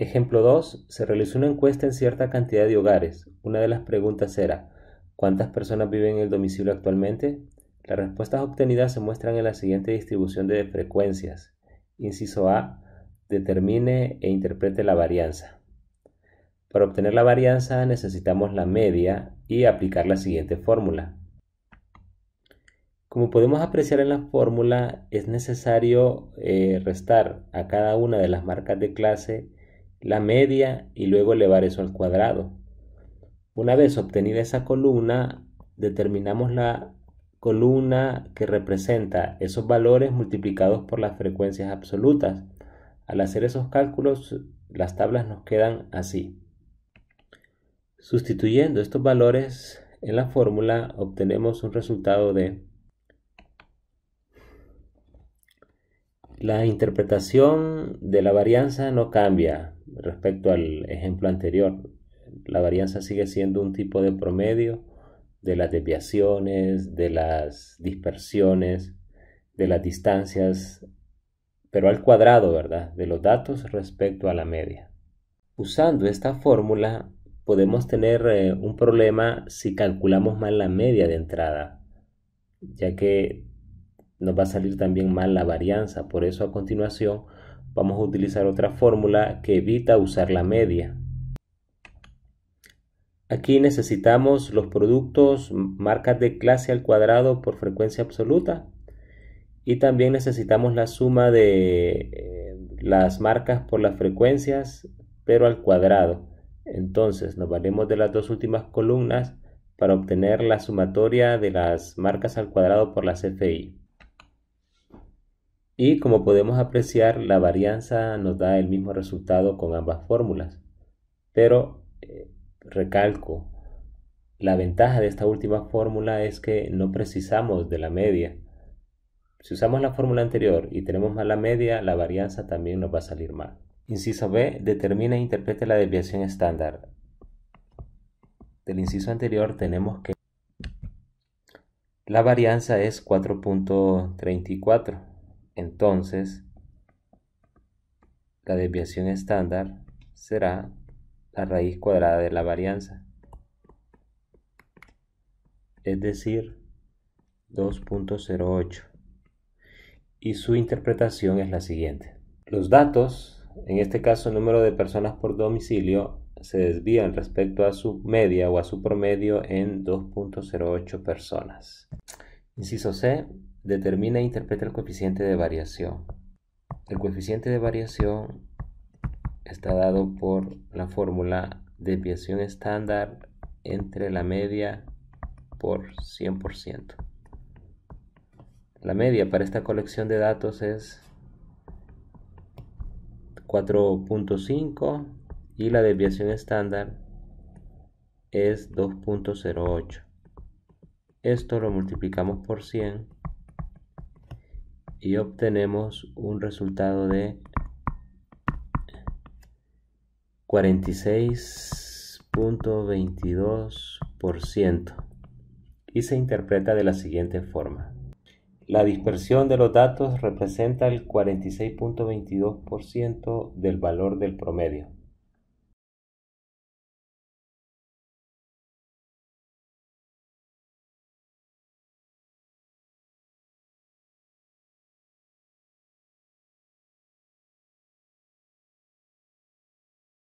Ejemplo 2. Se realizó una encuesta en cierta cantidad de hogares. Una de las preguntas era, ¿cuántas personas viven en el domicilio actualmente? Las respuestas obtenidas se muestran en la siguiente distribución de frecuencias. Inciso A. Determine e interprete la varianza. Para obtener la varianza necesitamos la media y aplicar la siguiente fórmula. Como podemos apreciar en la fórmula, es necesario eh, restar a cada una de las marcas de clase la media y luego elevar eso al cuadrado. Una vez obtenida esa columna, determinamos la columna que representa esos valores multiplicados por las frecuencias absolutas. Al hacer esos cálculos, las tablas nos quedan así. Sustituyendo estos valores en la fórmula, obtenemos un resultado de la interpretación de la varianza no cambia, respecto al ejemplo anterior. La varianza sigue siendo un tipo de promedio de las desviaciones, de las dispersiones, de las distancias, pero al cuadrado, ¿verdad? De los datos respecto a la media. Usando esta fórmula podemos tener eh, un problema si calculamos mal la media de entrada, ya que nos va a salir también mal la varianza. Por eso a continuación vamos a utilizar otra fórmula que evita usar la media. Aquí necesitamos los productos marcas de clase al cuadrado por frecuencia absoluta y también necesitamos la suma de eh, las marcas por las frecuencias pero al cuadrado. Entonces nos valemos de las dos últimas columnas para obtener la sumatoria de las marcas al cuadrado por las FI. Y como podemos apreciar, la varianza nos da el mismo resultado con ambas fórmulas. Pero eh, recalco, la ventaja de esta última fórmula es que no precisamos de la media. Si usamos la fórmula anterior y tenemos la media, la varianza también nos va a salir mal. Inciso B, determina e interpreta la desviación estándar. Del inciso anterior tenemos que la varianza es 4.34. Entonces, la desviación estándar será la raíz cuadrada de la varianza. Es decir, 2.08. Y su interpretación es la siguiente. Los datos, en este caso número de personas por domicilio, se desvían respecto a su media o a su promedio en 2.08 personas. Inciso C, Determina e interpreta el coeficiente de variación. El coeficiente de variación está dado por la fórmula desviación estándar entre la media por 100%. La media para esta colección de datos es 4.5 y la desviación estándar es 2.08. Esto lo multiplicamos por 100 y obtenemos un resultado de 46.22% y se interpreta de la siguiente forma. La dispersión de los datos representa el 46.22% del valor del promedio.